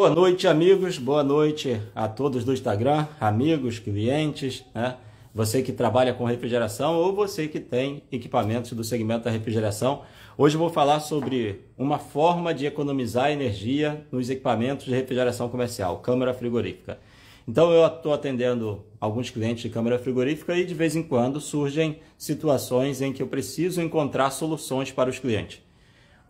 Boa noite, amigos. Boa noite a todos do Instagram, amigos, clientes, né? Você que trabalha com refrigeração ou você que tem equipamentos do segmento da refrigeração. Hoje eu vou falar sobre uma forma de economizar energia nos equipamentos de refrigeração comercial, câmara frigorífica. Então eu estou atendendo alguns clientes de câmara frigorífica e de vez em quando surgem situações em que eu preciso encontrar soluções para os clientes.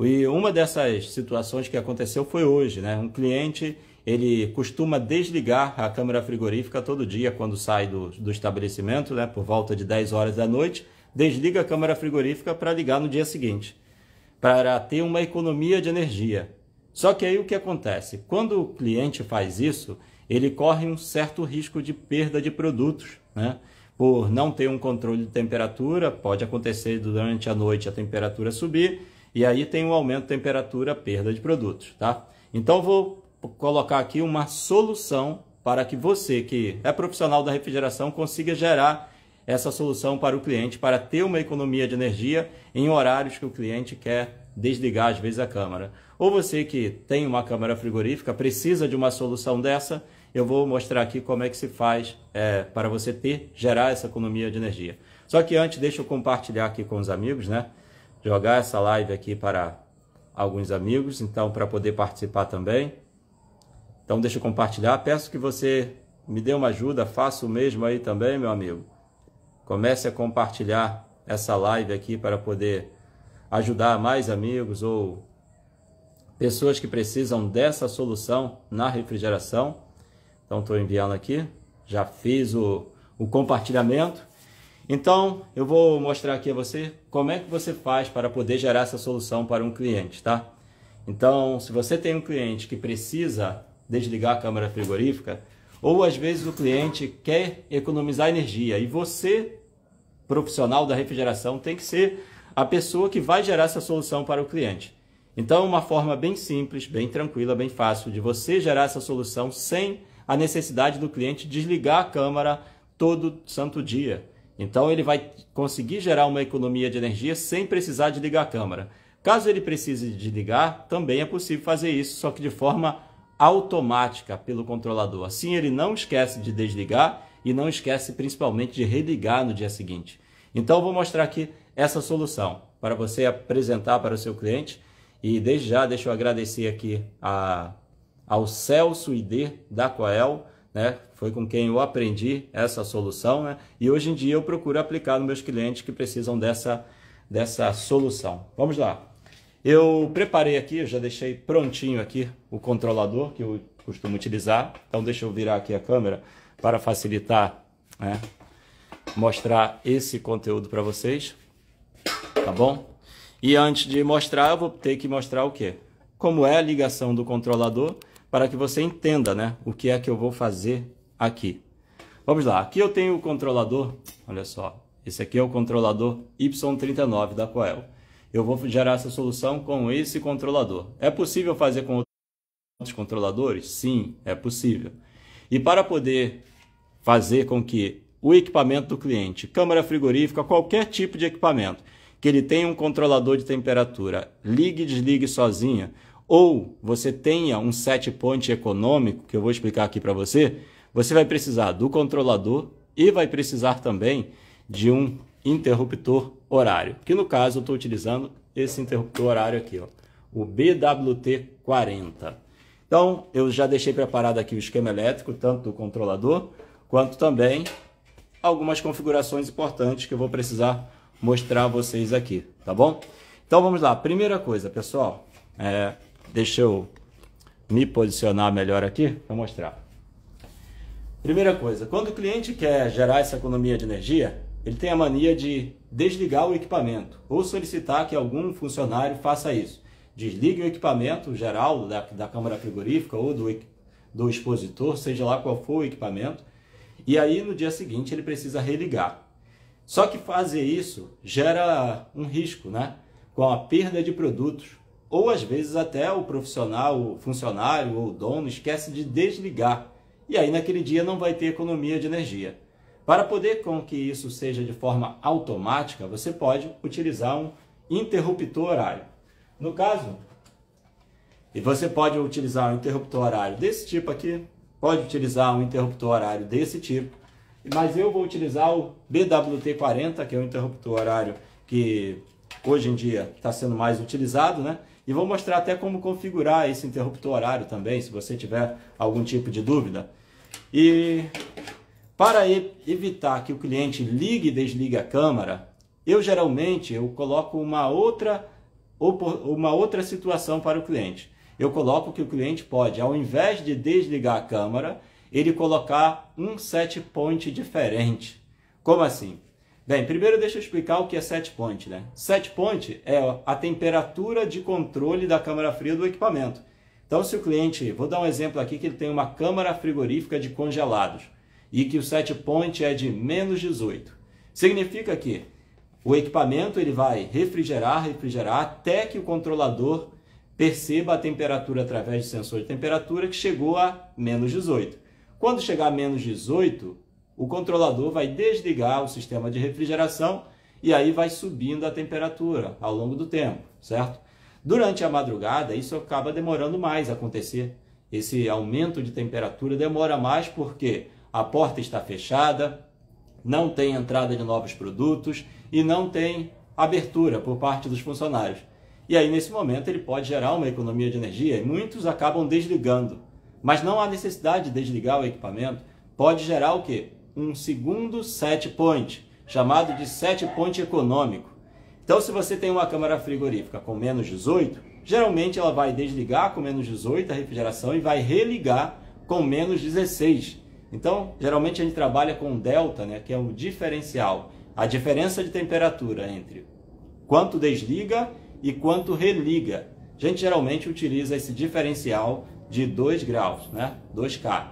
E uma dessas situações que aconteceu foi hoje, né? Um cliente ele costuma desligar a câmera frigorífica todo dia quando sai do, do estabelecimento, né? Por volta de 10 horas da noite, desliga a câmera frigorífica para ligar no dia seguinte, para ter uma economia de energia. Só que aí o que acontece? Quando o cliente faz isso, ele corre um certo risco de perda de produtos, né? Por não ter um controle de temperatura, pode acontecer durante a noite a temperatura subir e aí tem o um aumento de temperatura, perda de produtos, tá? Então vou colocar aqui uma solução para que você que é profissional da refrigeração consiga gerar essa solução para o cliente para ter uma economia de energia em horários que o cliente quer desligar às vezes a câmara. Ou você que tem uma câmara frigorífica precisa de uma solução dessa, eu vou mostrar aqui como é que se faz é, para você ter gerar essa economia de energia. Só que antes deixa eu compartilhar aqui com os amigos, né? jogar essa live aqui para alguns amigos, então para poder participar também. Então deixa eu compartilhar. Peço que você me dê uma ajuda, faça o mesmo aí também, meu amigo. Comece a compartilhar essa live aqui para poder ajudar mais amigos ou pessoas que precisam dessa solução na refrigeração. Então estou enviando aqui. Já fiz o, o compartilhamento. Então, eu vou mostrar aqui a você como é que você faz para poder gerar essa solução para um cliente, tá? Então, se você tem um cliente que precisa desligar a câmara frigorífica, ou às vezes o cliente quer economizar energia e você, profissional da refrigeração, tem que ser a pessoa que vai gerar essa solução para o cliente. Então, uma forma bem simples, bem tranquila, bem fácil de você gerar essa solução sem a necessidade do cliente desligar a câmara todo santo dia. Então ele vai conseguir gerar uma economia de energia sem precisar de ligar a câmera. Caso ele precise de ligar, também é possível fazer isso, só que de forma automática pelo controlador. Assim ele não esquece de desligar e não esquece principalmente de religar no dia seguinte. Então vou mostrar aqui essa solução para você apresentar para o seu cliente e desde já deixa eu agradecer aqui a, ao Celso ID da Coel, né, foi com quem eu aprendi essa solução, né? E hoje em dia eu procuro aplicar nos meus clientes que precisam dessa, dessa solução. Vamos lá. Eu preparei aqui, eu já deixei prontinho aqui o controlador que eu costumo utilizar. Então deixa eu virar aqui a câmera para facilitar, né? Mostrar esse conteúdo para vocês, tá bom? E antes de mostrar, eu vou ter que mostrar o quê? Como é a ligação do controlador para que você entenda, né? O que é que eu vou fazer aqui. Vamos lá, aqui eu tenho o controlador, olha só, esse aqui é o controlador Y39 da Coel. Eu vou gerar essa solução com esse controlador. É possível fazer com outros controladores? Sim, é possível. E para poder fazer com que o equipamento do cliente, câmara frigorífica, qualquer tipo de equipamento, que ele tenha um controlador de temperatura, ligue e desligue sozinha, ou você tenha um set point econômico, que eu vou explicar aqui para você, você vai precisar do controlador e vai precisar também de um interruptor horário, que no caso eu estou utilizando esse interruptor horário aqui, ó, o BWT40. Então eu já deixei preparado aqui o esquema elétrico, tanto do controlador, quanto também algumas configurações importantes que eu vou precisar mostrar a vocês aqui, tá bom? Então vamos lá, primeira coisa pessoal, é, deixa eu me posicionar melhor aqui para mostrar. Primeira coisa, quando o cliente quer gerar essa economia de energia, ele tem a mania de desligar o equipamento ou solicitar que algum funcionário faça isso. Desligue o equipamento geral da, da câmara frigorífica ou do, do expositor, seja lá qual for o equipamento, e aí no dia seguinte ele precisa religar. Só que fazer isso gera um risco, né? Com a perda de produtos, ou às vezes até o profissional, o funcionário ou o dono esquece de desligar e aí naquele dia não vai ter economia de energia. Para poder com que isso seja de forma automática, você pode utilizar um interruptor horário. No caso, e você pode utilizar um interruptor horário desse tipo aqui, pode utilizar um interruptor horário desse tipo, mas eu vou utilizar o BWT40, que é um interruptor horário que hoje em dia está sendo mais utilizado, né? E vou mostrar até como configurar esse interruptor horário também, se você tiver algum tipo de dúvida. E para evitar que o cliente ligue e desligue a câmera, eu geralmente eu coloco uma outra, uma outra situação para o cliente. Eu coloco que o cliente pode, ao invés de desligar a câmera, ele colocar um set point diferente. Como assim? Bem, primeiro deixa eu explicar o que é set point. Né? Set point é a temperatura de controle da câmera fria do equipamento. Então, se o cliente, vou dar um exemplo aqui, que ele tem uma câmara frigorífica de congelados e que o set point é de menos 18, significa que o equipamento ele vai refrigerar, refrigerar até que o controlador perceba a temperatura através do sensor de temperatura que chegou a menos 18. Quando chegar a menos 18, o controlador vai desligar o sistema de refrigeração e aí vai subindo a temperatura ao longo do tempo, certo? Durante a madrugada, isso acaba demorando mais a acontecer. Esse aumento de temperatura demora mais porque a porta está fechada, não tem entrada de novos produtos e não tem abertura por parte dos funcionários. E aí, nesse momento, ele pode gerar uma economia de energia e muitos acabam desligando. Mas não há necessidade de desligar o equipamento. Pode gerar o quê? Um segundo set point, chamado de set point econômico. Então, se você tem uma câmara frigorífica com menos 18, geralmente ela vai desligar com menos 18 a refrigeração e vai religar com menos 16. Então, geralmente a gente trabalha com delta, né, que é o diferencial, a diferença de temperatura entre quanto desliga e quanto religa. A gente geralmente utiliza esse diferencial de 2 graus, né, 2K.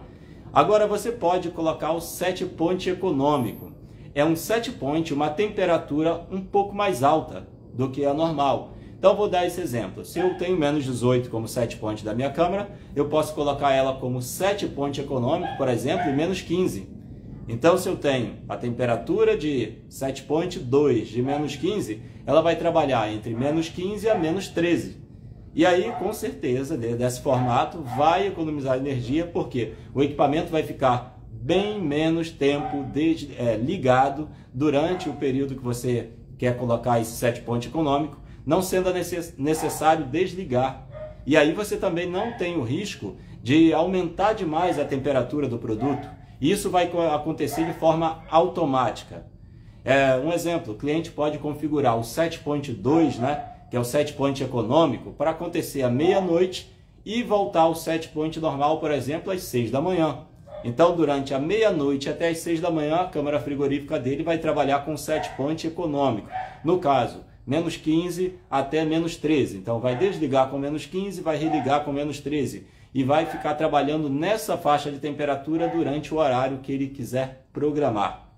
Agora você pode colocar o set point econômico é um set point, uma temperatura um pouco mais alta do que a normal. Então vou dar esse exemplo. Se eu tenho menos 18 como set point da minha câmera, eu posso colocar ela como set point econômico, por exemplo, e menos 15. Então se eu tenho a temperatura de set point 2 de menos 15, ela vai trabalhar entre menos 15 a menos 13. E aí, com certeza, desse formato, vai economizar energia, porque o equipamento vai ficar bem menos tempo desde, é, ligado durante o período que você quer colocar esse sete point econômico, não sendo necessário desligar. E aí você também não tem o risco de aumentar demais a temperatura do produto. Isso vai acontecer de forma automática. É, um exemplo, o cliente pode configurar o 7.2, né, que é o set point econômico, para acontecer à meia-noite e voltar ao set point normal, por exemplo, às 6 da manhã. Então, durante a meia-noite até as 6 da manhã, a câmara frigorífica dele vai trabalhar com set point econômico. No caso, menos 15 até menos 13. Então, vai desligar com menos 15, vai religar com menos 13. E vai ficar trabalhando nessa faixa de temperatura durante o horário que ele quiser programar.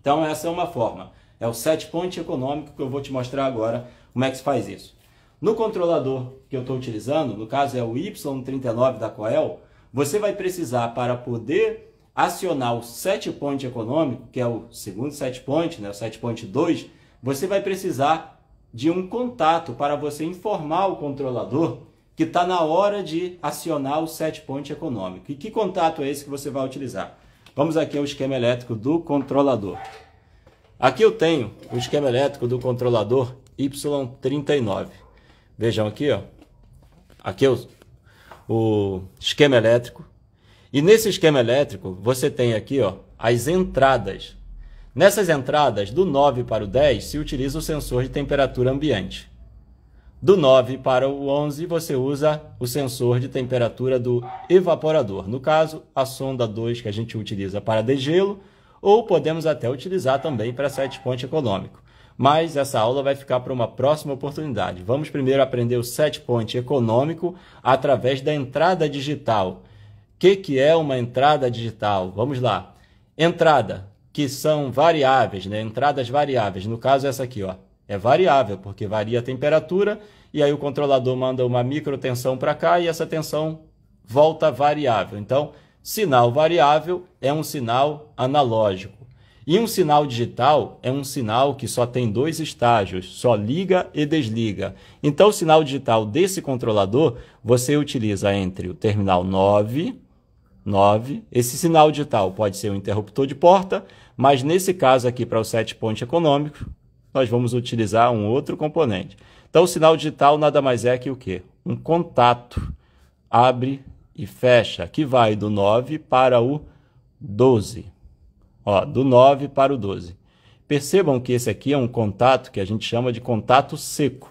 Então, essa é uma forma. É o set point econômico que eu vou te mostrar agora como é que se faz isso. No controlador que eu estou utilizando, no caso é o Y39 da Coel, você vai precisar para poder acionar o set point econômico, que é o segundo set point, né, o set point 2, você vai precisar de um contato para você informar o controlador que está na hora de acionar o set point econômico. E que contato é esse que você vai utilizar? Vamos aqui ao esquema elétrico do controlador. Aqui eu tenho o esquema elétrico do controlador Y39. Vejam aqui, ó. Aqui eu o esquema elétrico. E nesse esquema elétrico, você tem aqui ó, as entradas. Nessas entradas, do 9 para o 10, se utiliza o sensor de temperatura ambiente. Do 9 para o 11, você usa o sensor de temperatura do evaporador. No caso, a sonda 2 que a gente utiliza para degelo, ou podemos até utilizar também para sete ponte econômico mas essa aula vai ficar para uma próxima oportunidade. Vamos primeiro aprender o set point econômico através da entrada digital. O que, que é uma entrada digital? Vamos lá. Entrada, que são variáveis, né? entradas variáveis. No caso, essa aqui ó, é variável, porque varia a temperatura e aí o controlador manda uma micro tensão para cá e essa tensão volta variável. Então, sinal variável é um sinal analógico. E um sinal digital é um sinal que só tem dois estágios, só liga e desliga. Então, o sinal digital desse controlador você utiliza entre o terminal 9, 9. Esse sinal digital pode ser um interruptor de porta, mas nesse caso aqui para o set point econômico, nós vamos utilizar um outro componente. Então, o sinal digital nada mais é que o quê? Um contato abre e fecha, que vai do 9 para o 12. Ó, do 9 para o 12. Percebam que esse aqui é um contato que a gente chama de contato seco.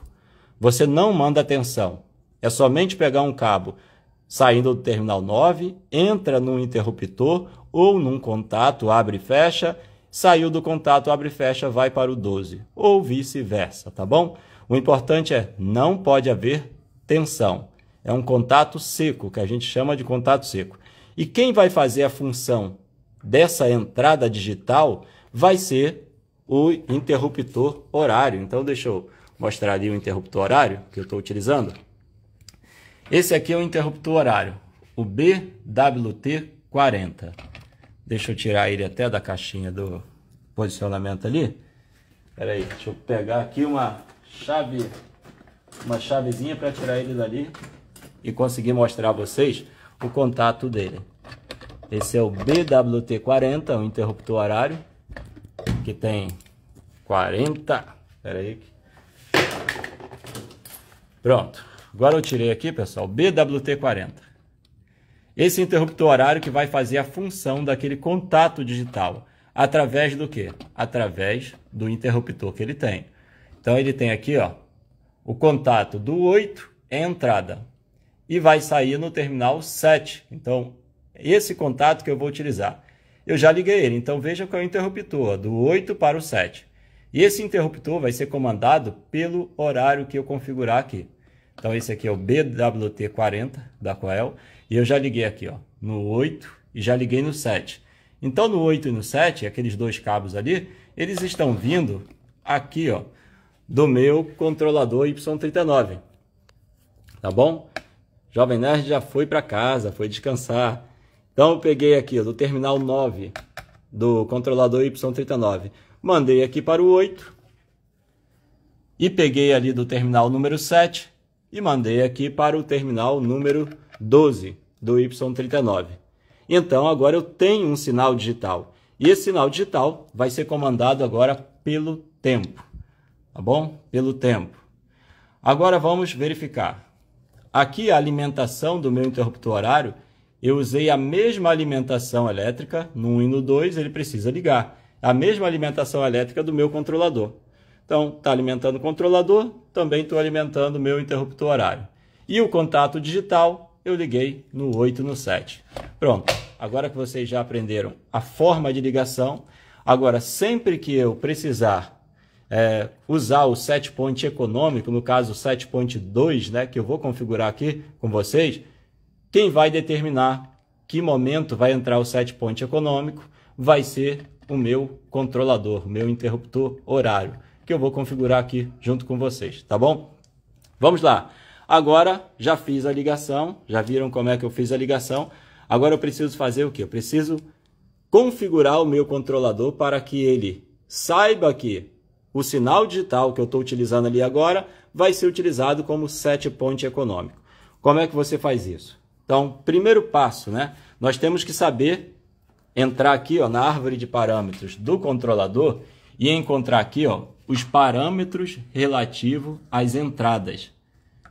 Você não manda tensão. É somente pegar um cabo saindo do terminal 9, entra num interruptor ou num contato, abre e fecha, saiu do contato, abre e fecha, vai para o 12, ou vice-versa, tá bom? O importante é não pode haver tensão. É um contato seco, que a gente chama de contato seco. E quem vai fazer a função dessa entrada digital vai ser o interruptor horário. Então, deixa eu mostrar ali o interruptor horário que eu estou utilizando. Esse aqui é o interruptor horário, o BWT40. Deixa eu tirar ele até da caixinha do posicionamento ali. Espera aí, deixa eu pegar aqui uma chave, uma chavezinha para tirar ele dali e conseguir mostrar a vocês o contato dele. Esse é o BWT40, um interruptor horário, que tem 40. Pera aí. Pronto. Agora eu tirei aqui, pessoal, BWT40. Esse interruptor horário que vai fazer a função daquele contato digital. Através do quê? Através do interruptor que ele tem. Então ele tem aqui, ó, o contato do 8 é entrada e vai sair no terminal 7. Então esse contato que eu vou utilizar. Eu já liguei ele, então veja qual é o interruptor, do 8 para o 7. E esse interruptor vai ser comandado pelo horário que eu configurar aqui. Então esse aqui é o BWT40 da Coel, e eu já liguei aqui ó, no 8 e já liguei no 7. Então no 8 e no 7, aqueles dois cabos ali, eles estão vindo aqui ó, do meu controlador Y39. Tá bom? Jovem Nerd já foi para casa, foi descansar. Então eu peguei aqui do terminal 9 do controlador Y39, mandei aqui para o 8 e peguei ali do terminal número 7 e mandei aqui para o terminal número 12 do Y39. Então agora eu tenho um sinal digital e esse sinal digital vai ser comandado agora pelo tempo, tá bom? Pelo tempo. Agora vamos verificar. Aqui a alimentação do meu interruptor horário eu usei a mesma alimentação elétrica no 1 e no 2, ele precisa ligar. A mesma alimentação elétrica do meu controlador. Então, está alimentando o controlador, também estou alimentando o meu interruptor horário. E o contato digital, eu liguei no 8 e no 7. Pronto, agora que vocês já aprenderam a forma de ligação, agora sempre que eu precisar é, usar o set point econômico, no caso o set point 2, né, que eu vou configurar aqui com vocês, quem vai determinar que momento vai entrar o set point econômico vai ser o meu controlador, o meu interruptor horário, que eu vou configurar aqui junto com vocês, tá bom? Vamos lá. Agora já fiz a ligação, já viram como é que eu fiz a ligação. Agora eu preciso fazer o que? Eu preciso configurar o meu controlador para que ele saiba que o sinal digital que eu estou utilizando ali agora vai ser utilizado como set point econômico. Como é que você faz isso? Então, primeiro passo, né? Nós temos que saber entrar aqui ó, na árvore de parâmetros do controlador e encontrar aqui ó, os parâmetros relativos às entradas.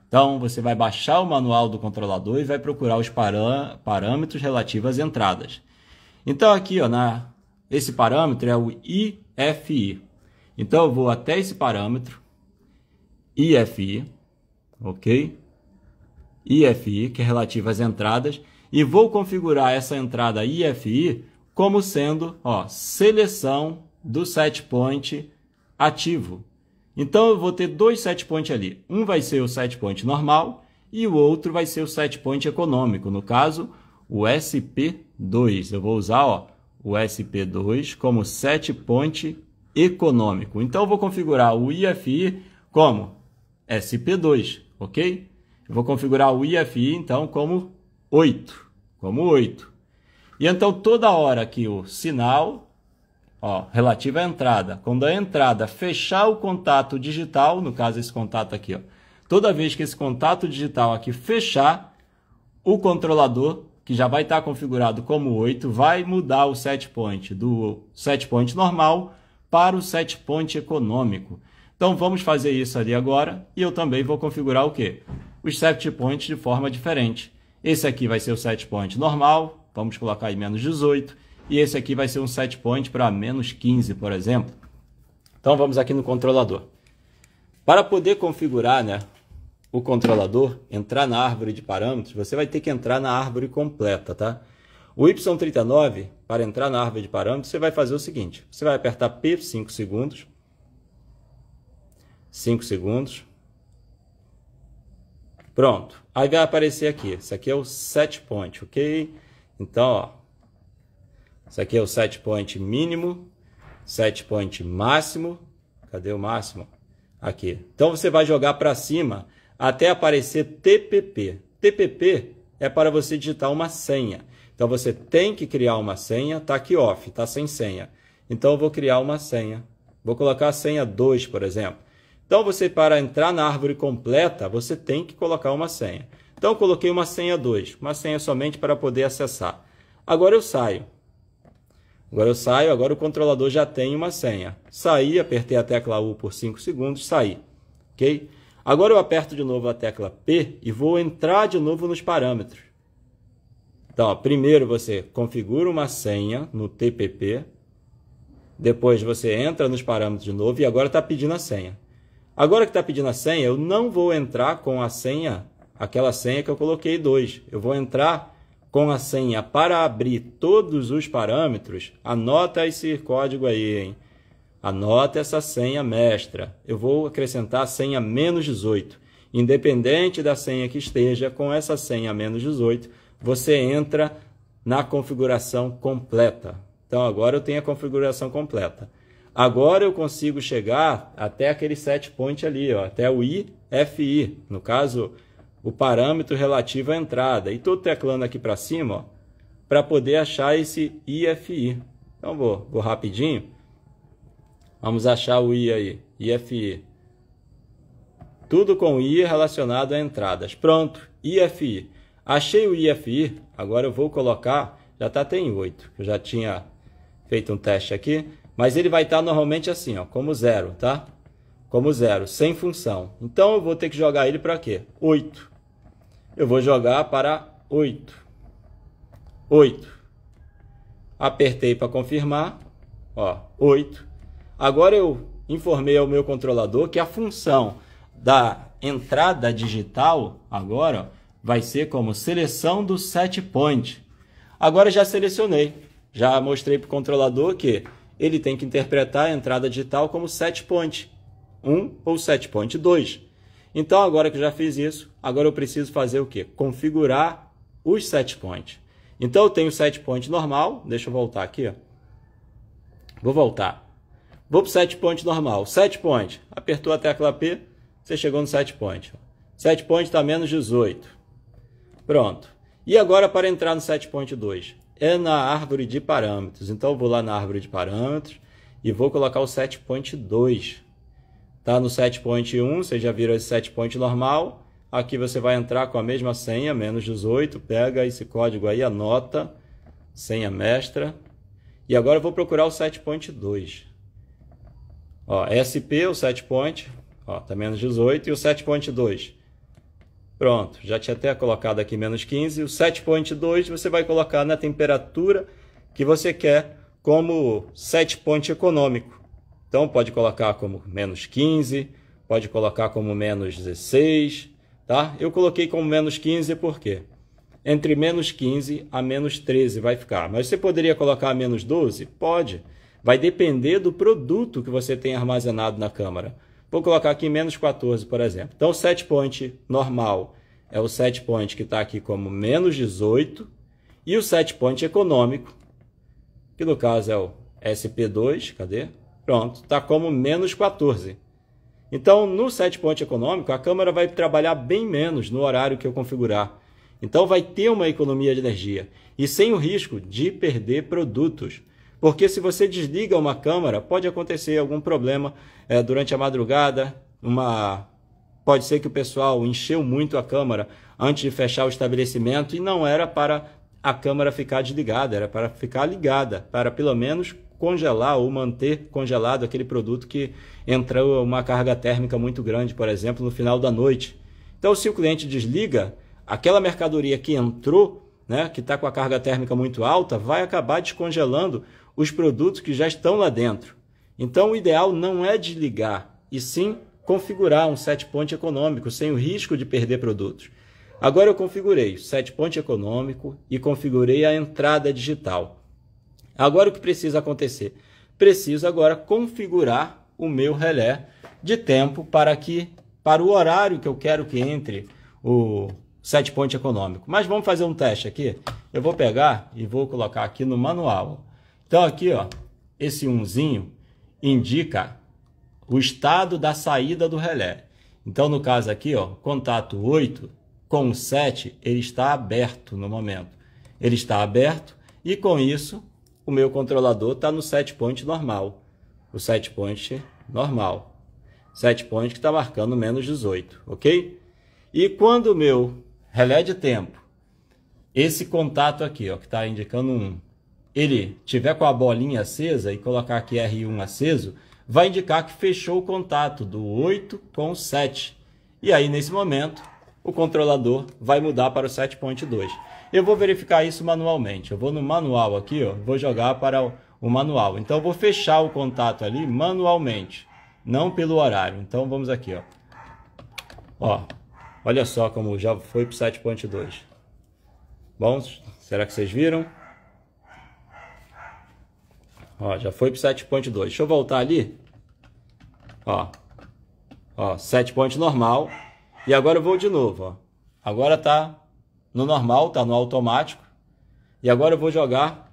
Então, você vai baixar o manual do controlador e vai procurar os parâmetros relativos às entradas. Então, aqui, ó, na, esse parâmetro é o IFI. Então, eu vou até esse parâmetro, IFI, ok? IFI, que é relativa às entradas, e vou configurar essa entrada IFI como sendo ó, seleção do setpoint ativo. Então eu vou ter dois set ali. Um vai ser o setpoint normal e o outro vai ser o setpoint econômico, no caso, o SP2. Eu vou usar ó, o SP2 como setpoint econômico. Então eu vou configurar o IFI como SP2, ok? Eu vou configurar o IFI então como 8, como 8. E então toda hora que o sinal ó, relativo à entrada, quando a entrada fechar o contato digital, no caso esse contato aqui, ó, toda vez que esse contato digital aqui fechar, o controlador que já vai estar tá configurado como 8 vai mudar o set point do set point normal para o set point econômico. Então vamos fazer isso ali agora e eu também vou configurar o que? os set points de forma diferente. Esse aqui vai ser o set point normal, vamos colocar aí menos 18, e esse aqui vai ser um set point para menos 15, por exemplo. Então vamos aqui no controlador. Para poder configurar né, o controlador, entrar na árvore de parâmetros, você vai ter que entrar na árvore completa, tá? O Y39, para entrar na árvore de parâmetros, você vai fazer o seguinte, você vai apertar P 5 segundos, 5 segundos, Pronto. Aí vai aparecer aqui. Isso aqui é o set point, ok? Então, ó. Isso aqui é o set point mínimo, set point máximo. Cadê o máximo? Aqui. Então você vai jogar para cima até aparecer TPP. TPP é para você digitar uma senha. Então você tem que criar uma senha, tá aqui off, tá sem senha. Então eu vou criar uma senha. Vou colocar a senha 2, por exemplo. Então, você para entrar na árvore completa, você tem que colocar uma senha. Então, eu coloquei uma senha 2, uma senha somente para poder acessar. Agora eu saio. Agora eu saio, agora o controlador já tem uma senha. Saí, apertei a tecla U por 5 segundos, saí. Ok? Agora eu aperto de novo a tecla P e vou entrar de novo nos parâmetros. Então, ó, primeiro você configura uma senha no TPP, depois você entra nos parâmetros de novo e agora está pedindo a senha. Agora que está pedindo a senha, eu não vou entrar com a senha, aquela senha que eu coloquei 2. Eu vou entrar com a senha para abrir todos os parâmetros. Anota esse código aí, hein? Anota essa senha mestra. Eu vou acrescentar a senha menos 18. Independente da senha que esteja, com essa senha menos 18, você entra na configuração completa. Então agora eu tenho a configuração completa. Agora eu consigo chegar até aquele set point ali, ó, até o IFI, no caso, o parâmetro relativo à entrada. E estou teclando aqui para cima para poder achar esse IFI. Então vou, vou rapidinho. Vamos achar o I aí, IFI. Tudo com I relacionado a entradas. Pronto, IFI. Achei o IFI, agora eu vou colocar, já está em 8. Eu já tinha feito um teste aqui. Mas ele vai estar tá normalmente assim, ó, como zero, tá? Como zero, sem função. Então eu vou ter que jogar ele para quê? 8. Eu vou jogar para 8. 8. Apertei para confirmar, ó, 8. Agora eu informei ao meu controlador que a função da entrada digital agora vai ser como seleção do set point. Agora já selecionei, já mostrei para o controlador que ele tem que interpretar a entrada digital como setpoint 1 ou setpoint 2. Então, agora que eu já fiz isso, agora eu preciso fazer o quê? Configurar os setpoint. Então, eu tenho o normal, deixa eu voltar aqui. Ó. Vou voltar. Vou para o setpoint normal. Setpoint. apertou a tecla P, você chegou no setpoint. Setpoint está menos 18. Pronto. E agora para entrar no setpoint 2? é na árvore de parâmetros. Então eu vou lá na árvore de parâmetros e vou colocar o 7.2. Tá no 7.1, você já virou esse 7.0 normal. Aqui você vai entrar com a mesma senha, menos 18, pega esse código aí, anota, senha mestra. E agora eu vou procurar o 7.2. Ó, SP, o Setpoint, ó, tá menos 18, e o 7.2. Pronto, já tinha até colocado aqui menos 15. O 7.2 você vai colocar na temperatura que você quer como set point econômico. Então pode colocar como menos 15, pode colocar como menos 16, tá? Eu coloquei como menos 15 porque entre menos 15 a menos 13 vai ficar. Mas você poderia colocar menos 12? Pode. Vai depender do produto que você tem armazenado na câmara. Vou colocar aqui menos 14, por exemplo. Então, o set point normal é o set point que está aqui como menos 18. E o set point econômico, que no caso é o SP2, cadê? Pronto, está como menos 14. Então, no set point econômico, a câmera vai trabalhar bem menos no horário que eu configurar. Então, vai ter uma economia de energia e sem o risco de perder produtos. Porque se você desliga uma câmera, pode acontecer algum problema é, durante a madrugada, uma pode ser que o pessoal encheu muito a câmera antes de fechar o estabelecimento e não era para a câmera ficar desligada, era para ficar ligada, para pelo menos congelar ou manter congelado aquele produto que entrou uma carga térmica muito grande, por exemplo, no final da noite. Então, se o cliente desliga, aquela mercadoria que entrou, né, que está com a carga térmica muito alta, vai acabar descongelando os produtos que já estão lá dentro. Então, o ideal não é desligar, e sim configurar um set point econômico sem o risco de perder produtos. Agora eu configurei o set point econômico e configurei a entrada digital. Agora o que precisa acontecer? Preciso agora configurar o meu relé de tempo para que para o horário que eu quero que entre o set point econômico. Mas vamos fazer um teste aqui. Eu vou pegar e vou colocar aqui no manual. Então aqui, ó, esse umzinho indica o estado da saída do relé. Então no caso aqui, ó, contato 8 com o 7, ele está aberto no momento. Ele está aberto e com isso o meu controlador está no set point normal. O set point normal. Set point que está marcando menos 18, ok? E quando o meu relé de tempo, esse contato aqui, ó, que está indicando um ele tiver com a bolinha acesa e colocar aqui R1 aceso, vai indicar que fechou o contato do 8 com 7. E aí, nesse momento, o controlador vai mudar para o 7.2. Eu vou verificar isso manualmente. Eu vou no manual aqui, ó, vou jogar para o manual. Então, eu vou fechar o contato ali manualmente, não pelo horário. Então, vamos aqui. Ó. Ó, olha só como já foi para o 7.2. Bom, será que vocês viram? Ó, já foi pro 7.2. Deixa eu voltar ali. Ó. Ó, 7 pontos normal. E agora eu vou de novo, ó. Agora tá no normal, tá no automático. E agora eu vou jogar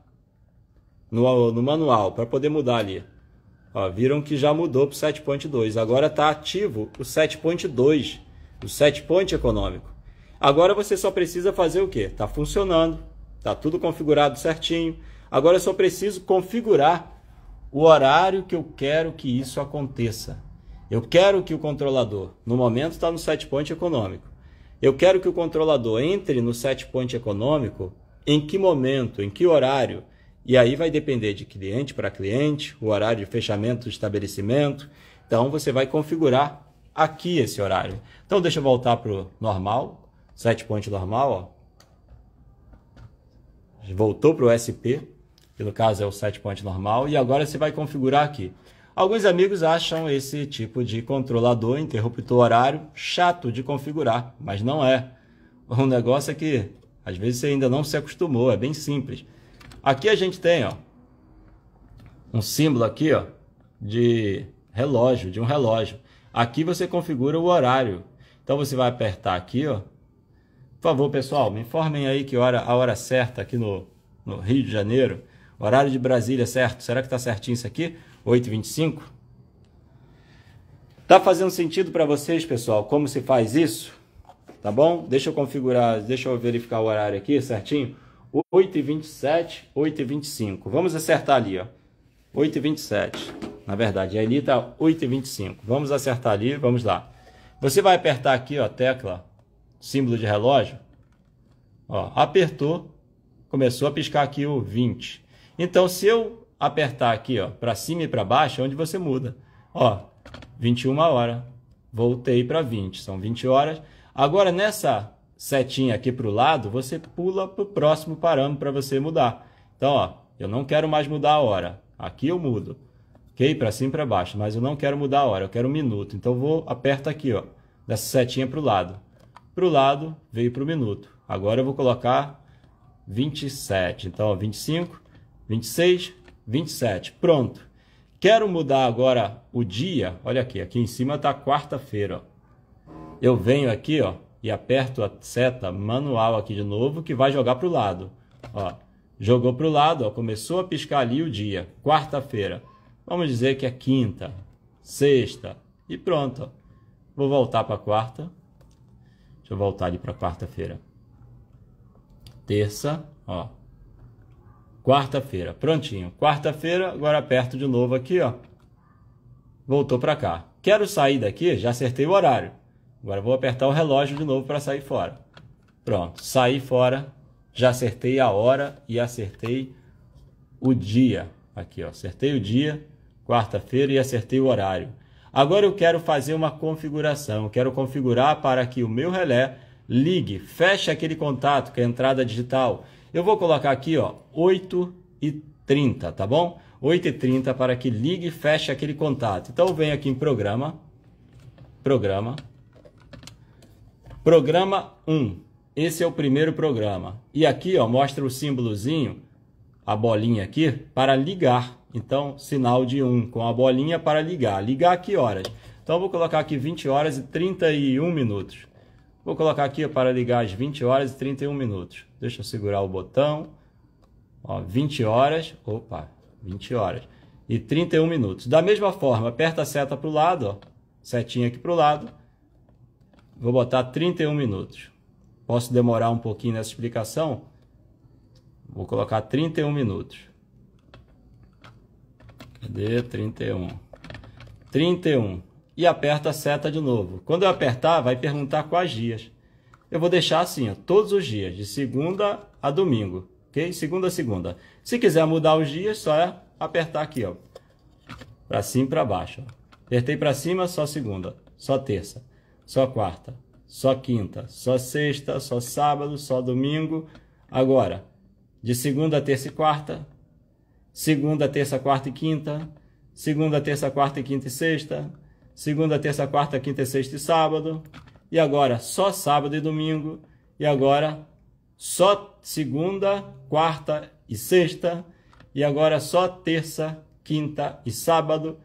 no, no manual para poder mudar ali. Ó, viram que já mudou pro 7.2. Agora tá ativo o 7.2, o 7 point econômico. Agora você só precisa fazer o quê? Tá funcionando, tá tudo configurado certinho. Agora eu só preciso configurar o horário que eu quero que isso aconteça. Eu quero que o controlador, no momento está no set point econômico, eu quero que o controlador entre no set point econômico em que momento, em que horário, e aí vai depender de cliente para cliente, o horário de fechamento do estabelecimento. Então você vai configurar aqui esse horário. Então deixa eu voltar para o normal, set point normal, ó. Voltou para o SP, que no caso é o set point normal, e agora você vai configurar aqui. Alguns amigos acham esse tipo de controlador, interruptor horário, chato de configurar, mas não é. O negócio é que às vezes você ainda não se acostumou, é bem simples. Aqui a gente tem ó, um símbolo aqui ó, de relógio, de um relógio. Aqui você configura o horário. Então você vai apertar aqui, ó. Por favor, pessoal, me informem aí que hora a hora certa aqui no, no Rio de Janeiro. Horário de Brasília, certo? Será que tá certinho isso aqui? 8h25? Tá fazendo sentido para vocês, pessoal, como se faz isso? Tá bom? Deixa eu configurar, deixa eu verificar o horário aqui certinho. 8h27, 8h25. Vamos acertar ali, ó. 8h27. Na verdade, ali tá 8h25. Vamos acertar ali, vamos lá. Você vai apertar aqui, ó, tecla, símbolo de relógio. Ó, apertou, começou a piscar aqui o 20. Então, se eu apertar aqui, ó, para cima e para baixo, é onde você muda. Ó, 21 hora. Voltei para 20, são 20 horas. Agora nessa setinha aqui para o lado, você pula para o próximo parâmetro para você mudar. Então, ó, eu não quero mais mudar a hora. Aqui eu mudo. OK? Para cima e para baixo, mas eu não quero mudar a hora, eu quero um minuto. Então vou aperto aqui, ó, dessa setinha para o lado. Para o lado veio para o minuto. Agora eu vou colocar 27. Então, ó, 25 26, 27. Pronto. Quero mudar agora o dia. Olha aqui, aqui em cima está quarta-feira. Eu venho aqui ó, e aperto a seta manual aqui de novo, que vai jogar para o lado. Ó, jogou para o lado, ó, começou a piscar ali o dia, quarta-feira. Vamos dizer que é quinta, sexta e pronto. Ó. Vou voltar para quarta. Deixa eu voltar ali para quarta-feira. Terça, ó, Quarta-feira, prontinho. Quarta-feira, agora aperto de novo aqui, ó. Voltou para cá. Quero sair daqui, já acertei o horário. Agora vou apertar o relógio de novo para sair fora. Pronto, saí fora, já acertei a hora e acertei o dia. Aqui, ó, acertei o dia, quarta-feira e acertei o horário. Agora eu quero fazer uma configuração, eu quero configurar para que o meu relé ligue, feche aquele contato, que é a entrada digital, eu vou colocar aqui, ó, 8 e 30, tá bom? 8 e 30 para que ligue e feche aquele contato. Então eu venho aqui em programa, programa, programa 1. Esse é o primeiro programa. E aqui, ó, mostra o símbolozinho, a bolinha aqui, para ligar. Então, sinal de 1 com a bolinha para ligar. Ligar a que horas? Então, eu vou colocar aqui 20 horas e 31 minutos. Vou colocar aqui para ligar às 20 horas e 31 minutos. Deixa eu segurar o botão. Ó, 20 horas, opa, 20 horas e 31 minutos. Da mesma forma, aperta a seta para o lado, ó, setinha aqui para o lado. Vou botar 31 minutos. Posso demorar um pouquinho nessa explicação? Vou colocar 31 minutos. Cadê 31? 31 e aperto a seta de novo. Quando eu apertar, vai perguntar quais dias. Eu vou deixar assim, ó, todos os dias, de segunda a domingo, ok? Segunda a segunda. Se quiser mudar os dias, só é apertar aqui, ó, para cima e para baixo. Ó. Apertei para cima, só segunda, só terça, só quarta, só quinta, só sexta, só sábado, só domingo. Agora, de segunda, terça e quarta, segunda, terça, quarta e quinta, segunda, terça, quarta e quinta e sexta, segunda, terça, quarta, quinta, sexta e sábado. E agora só sábado e domingo. E agora só segunda, quarta e sexta. E agora só terça, quinta e sábado.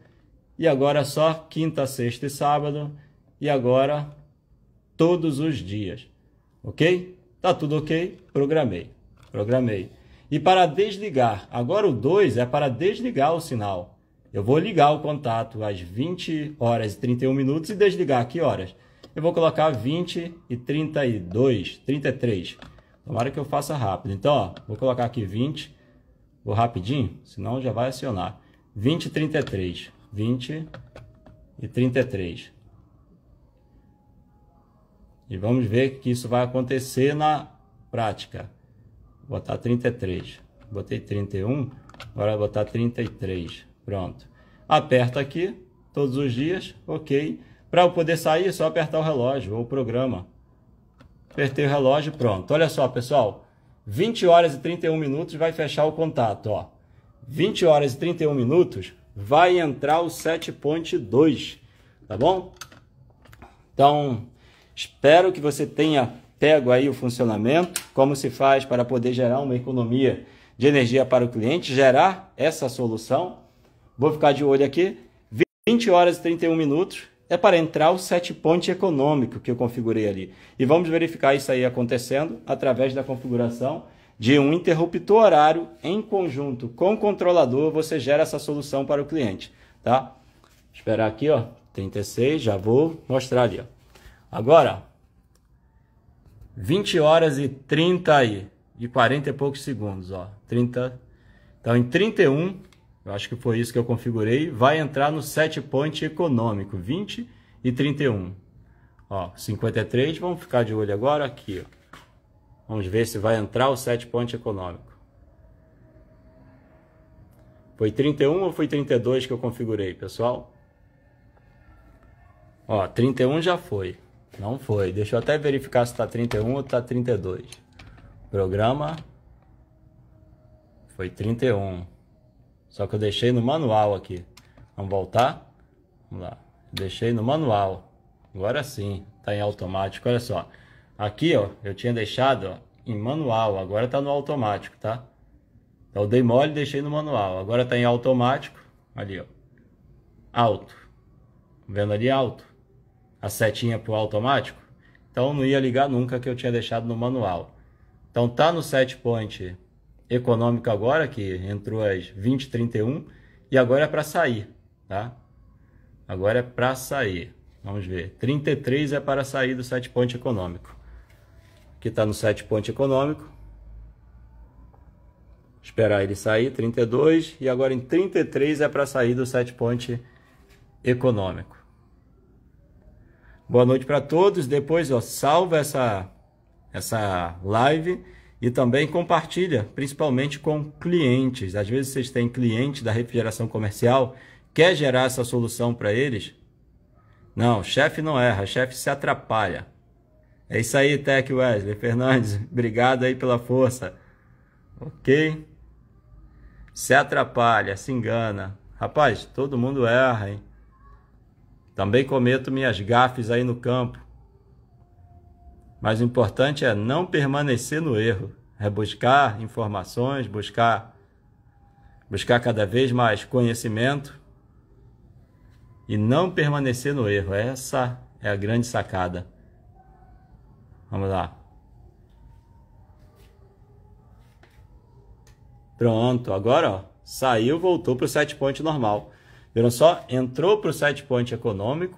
E agora só quinta, sexta e sábado. E agora todos os dias. Ok? Tá tudo ok? Programei. Programei. E para desligar, agora o 2 é para desligar o sinal. Eu vou ligar o contato às 20 horas e 31 minutos e desligar que horas? Eu vou colocar 20 e 32, 33. Tomara que eu faça rápido. Então, ó, vou colocar aqui 20. Vou rapidinho, senão já vai acionar. 20 e 33. 20 e 33. E vamos ver que isso vai acontecer na prática. Vou botar 33. Botei 31, agora vou botar 33. Pronto. Aperta aqui, todos os dias, ok. Para eu poder sair, é só apertar o relógio ou o programa. Apertei o relógio, pronto. Olha só, pessoal. 20 horas e 31 minutos vai fechar o contato, ó. 20 horas e 31 minutos vai entrar o 7.2, tá bom? Então, espero que você tenha pego aí o funcionamento, como se faz para poder gerar uma economia de energia para o cliente, gerar essa solução Vou ficar de olho aqui. 20 horas e 31 minutos é para entrar o set point econômico que eu configurei ali. E vamos verificar isso aí acontecendo através da configuração de um interruptor horário em conjunto com o controlador, você gera essa solução para o cliente, tá? Esperar aqui, ó, 36, já vou mostrar ali, ó. Agora, 20 horas e 30 aí, e 40 e poucos segundos, ó, 30. Então, em 31 eu acho que foi isso que eu configurei. Vai entrar no set point econômico, 20 e 31. Ó, 53, vamos ficar de olho agora aqui. Ó. Vamos ver se vai entrar o set point econômico. Foi 31 ou foi 32 que eu configurei, pessoal? Ó, 31 já foi. Não foi. Deixa eu até verificar se tá 31 ou tá 32. Programa foi 31. Só que eu deixei no manual aqui. Vamos voltar? Vamos lá. Deixei no manual. Agora sim, tá em automático, olha só. Aqui, ó, eu tinha deixado ó, em manual, agora tá no automático, tá? Então, eu dei mole e deixei no manual. Agora tá em automático, ali, ó. Alto. Vendo ali alto. A setinha pro automático. Então, não ia ligar nunca que eu tinha deixado no manual. Então, tá no set point econômico agora, que entrou às 20h31, e agora é para sair, tá? Agora é para sair. Vamos ver. 33 é para sair do sete ponte econômico. Aqui está no sete ponte econômico. Esperar ele sair, 32. E agora em 33 é para sair do sete ponte econômico. Boa noite para todos. Depois, ó, salva essa, essa live e também compartilha, principalmente com clientes. Às vezes vocês têm cliente da refrigeração comercial, quer gerar essa solução para eles? Não, chefe não erra, chefe se atrapalha. É isso aí, Tech Wesley Fernandes. Obrigado aí pela força. Ok? Se atrapalha, se engana. Rapaz, todo mundo erra, hein? Também cometo minhas gafes aí no campo. Mas o importante é não permanecer no erro, é buscar informações, buscar buscar cada vez mais conhecimento e não permanecer no erro. Essa é a grande sacada. Vamos lá. Pronto, agora ó, saiu, voltou para o set point normal. Viram só? Entrou para o set point econômico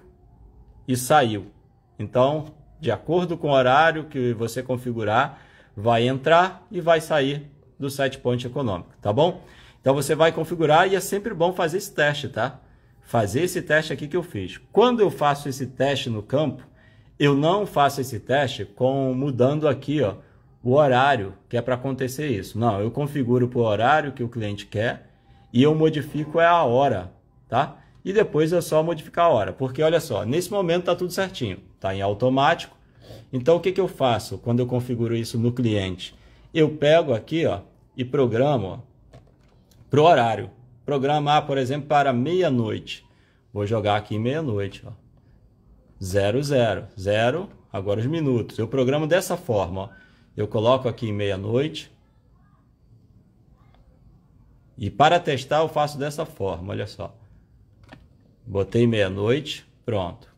e saiu. Então, de acordo com o horário que você configurar, vai entrar e vai sair do site point econômico, tá bom? Então você vai configurar e é sempre bom fazer esse teste, tá? Fazer esse teste aqui que eu fiz. Quando eu faço esse teste no campo, eu não faço esse teste com mudando aqui, ó, o horário que é para acontecer isso. Não, eu configuro para o horário que o cliente quer e eu modifico é a hora, tá? E depois é só modificar a hora, porque olha só, nesse momento tá tudo certinho está em automático. Então, o que, que eu faço quando eu configuro isso no cliente? Eu pego aqui ó, e programo para o horário. Programar, por exemplo, para meia-noite. Vou jogar aqui meia-noite. zero zero zero agora os minutos. Eu programo dessa forma. Ó. Eu coloco aqui meia-noite. E para testar eu faço dessa forma, olha só. Botei meia-noite, pronto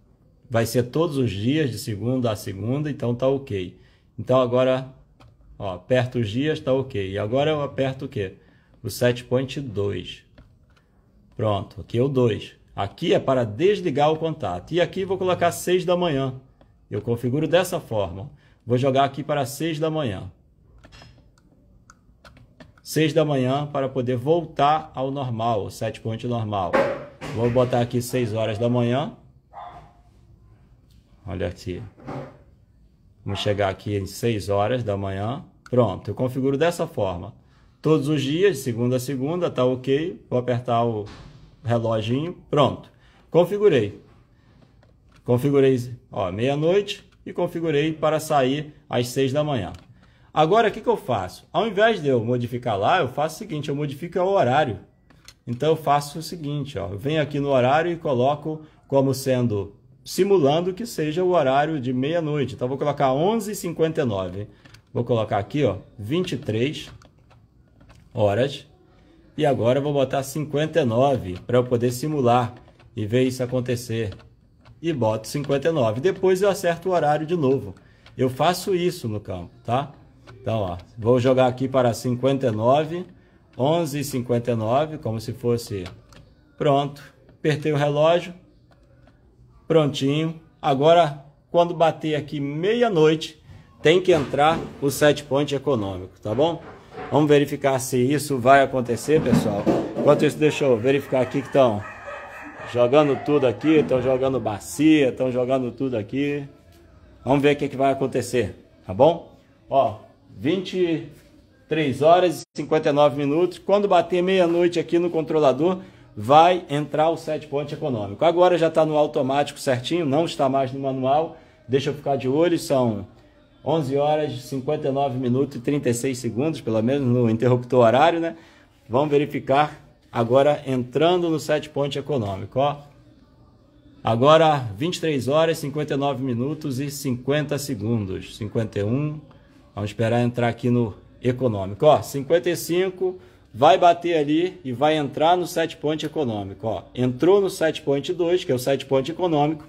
vai ser todos os dias, de segunda a segunda, então tá ok. Então agora, ó, aperto os dias, tá ok. E agora eu aperto o quê? O setpoint 2. Pronto, aqui é o 2. Aqui é para desligar o contato. E aqui vou colocar 6 da manhã. Eu configuro dessa forma. Vou jogar aqui para 6 da manhã. 6 da manhã para poder voltar ao normal, o setpoint normal. Vou botar aqui 6 horas da manhã. Olha aqui. Vamos chegar aqui em 6 horas da manhã. Pronto, eu configuro dessa forma. Todos os dias, segunda a segunda, tá ok. Vou apertar o reloginho. Pronto. Configurei. Configurei, ó, meia-noite e configurei para sair às 6 da manhã. Agora, o que, que eu faço? Ao invés de eu modificar lá, eu faço o seguinte, eu modifico o horário. Então, eu faço o seguinte, ó, eu venho aqui no horário e coloco como sendo simulando que seja o horário de meia-noite. Então, vou colocar 11h59. Vou colocar aqui, ó, 23 horas. E agora vou botar 59 para eu poder simular e ver isso acontecer. E boto 59. Depois eu acerto o horário de novo. Eu faço isso no campo, tá? Então, ó, vou jogar aqui para 59, 11 59, como se fosse pronto. Apertei o relógio, prontinho. Agora, quando bater aqui meia-noite, tem que entrar o set point econômico, tá bom? Vamos verificar se isso vai acontecer, pessoal. Enquanto isso, deixa eu verificar aqui que estão jogando tudo aqui, estão jogando bacia, estão jogando tudo aqui. Vamos ver o que, que vai acontecer, tá bom? Ó, 23 horas e 59 minutos. Quando bater meia-noite aqui no controlador, vai entrar o set point econômico. Agora já está no automático certinho, não está mais no manual. Deixa eu ficar de olho, são 11 horas 59 minutos e 36 segundos, pelo menos no interruptor horário, né? Vamos verificar agora entrando no set point econômico, ó. Agora 23 horas 59 minutos e 50 segundos, 51. Vamos esperar entrar aqui no econômico, ó, 55 vai bater ali e vai entrar no set point econômico. Ó, entrou no set point 2, que é o set point econômico,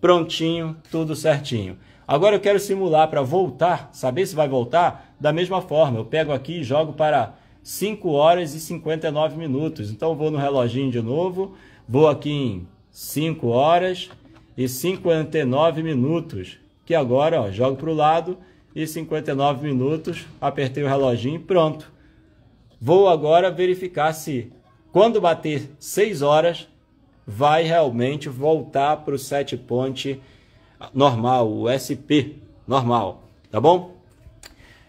prontinho, tudo certinho. Agora eu quero simular para voltar, saber se vai voltar, da mesma forma. Eu pego aqui e jogo para 5 horas e 59 minutos. Então vou no reloginho de novo, vou aqui em 5 horas e 59 minutos, que agora ó, jogo para o lado e 59 minutos, apertei o reloginho e pronto. Vou agora verificar se, quando bater 6 horas, vai realmente voltar para o set point normal, o SP normal, tá bom?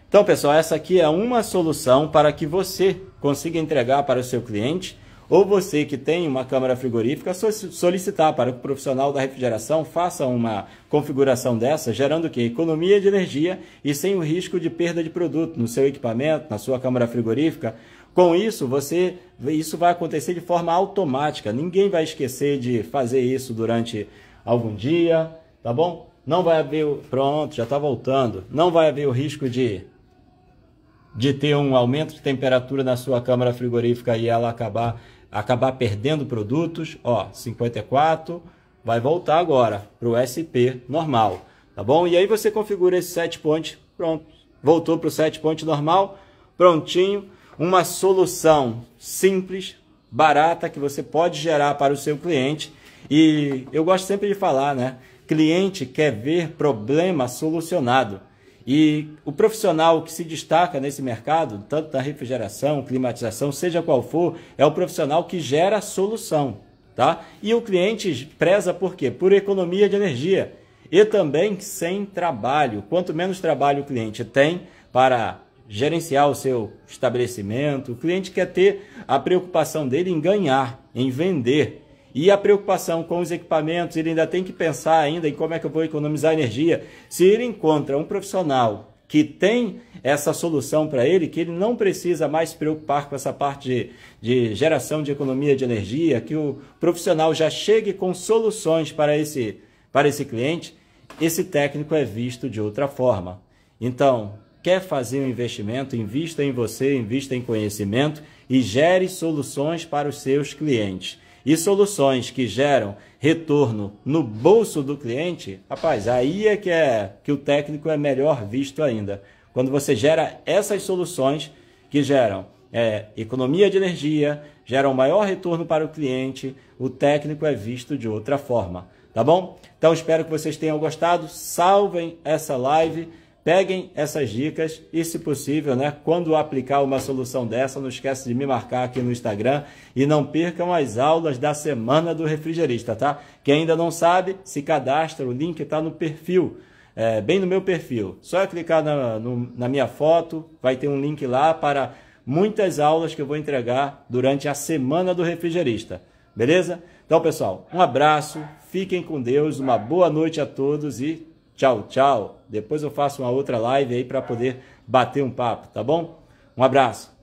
Então, pessoal, essa aqui é uma solução para que você consiga entregar para o seu cliente ou você que tem uma câmara frigorífica solicitar para que o profissional da refrigeração faça uma configuração dessa, gerando o que? Economia de energia e sem o risco de perda de produto no seu equipamento, na sua câmara frigorífica. Com isso, você isso vai acontecer de forma automática. Ninguém vai esquecer de fazer isso durante algum dia, tá bom? Não vai haver pronto, já está voltando. Não vai haver o risco de de ter um aumento de temperatura na sua câmara frigorífica e ela acabar acabar perdendo produtos, ó, 54 vai voltar agora para o SP normal, tá bom? E aí você configura esse set point, pronto. Voltou para o set point normal, prontinho. Uma solução simples, barata, que você pode gerar para o seu cliente. E eu gosto sempre de falar, né? Cliente quer ver problema solucionado. E o profissional que se destaca nesse mercado, tanto da refrigeração, climatização, seja qual for, é o profissional que gera a solução. Tá? E o cliente preza por quê? Por economia de energia e também sem trabalho. Quanto menos trabalho o cliente tem para gerenciar o seu estabelecimento, o cliente quer ter a preocupação dele em ganhar, em vender. E a preocupação com os equipamentos, ele ainda tem que pensar ainda em como é que eu vou economizar energia. Se ele encontra um profissional que tem essa solução para ele, que ele não precisa mais se preocupar com essa parte de, de, geração de economia de energia, que o profissional já chegue com soluções para esse, para esse cliente, esse técnico é visto de outra forma. Então, quer fazer um investimento, invista em você, invista em conhecimento e gere soluções para os seus clientes e soluções que geram retorno no bolso do cliente, rapaz, aí é que, é que o técnico é melhor visto ainda. Quando você gera essas soluções que geram é, economia de energia, geram maior retorno para o cliente, o técnico é visto de outra forma. Tá bom? Então espero que vocês tenham gostado. Salvem essa live. Peguem essas dicas e, se possível, né, quando aplicar uma solução dessa, não esquece de me marcar aqui no Instagram e não percam as aulas da Semana do Refrigerista, tá? Quem ainda não sabe, se cadastra, o link está no perfil, é, bem no meu perfil. Só clicar na, no, na minha foto, vai ter um link lá para muitas aulas que eu vou entregar durante a Semana do Refrigerista, beleza? Então, pessoal, um abraço, fiquem com Deus, uma boa noite a todos e tchau, tchau! Depois eu faço uma outra live aí para poder bater um papo, tá bom? Um abraço.